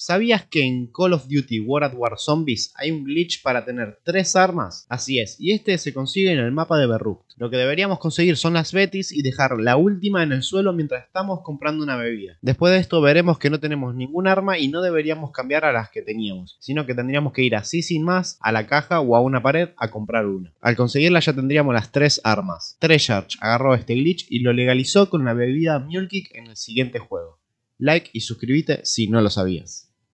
¿Sabías que en Call of Duty War at War Zombies hay un glitch para tener tres armas? Así es, y este se consigue en el mapa de Berruct. Lo que deberíamos conseguir son las Betis y dejar la última en el suelo mientras estamos comprando una bebida. Después de esto veremos que no tenemos ningún arma y no deberíamos cambiar a las que teníamos, sino que tendríamos que ir así sin más a la caja o a una pared a comprar una. Al conseguirla ya tendríamos las tres armas. Treyarch agarró este glitch y lo legalizó con la bebida Mule Kick en el siguiente juego. Like y suscríbete si no lo sabías.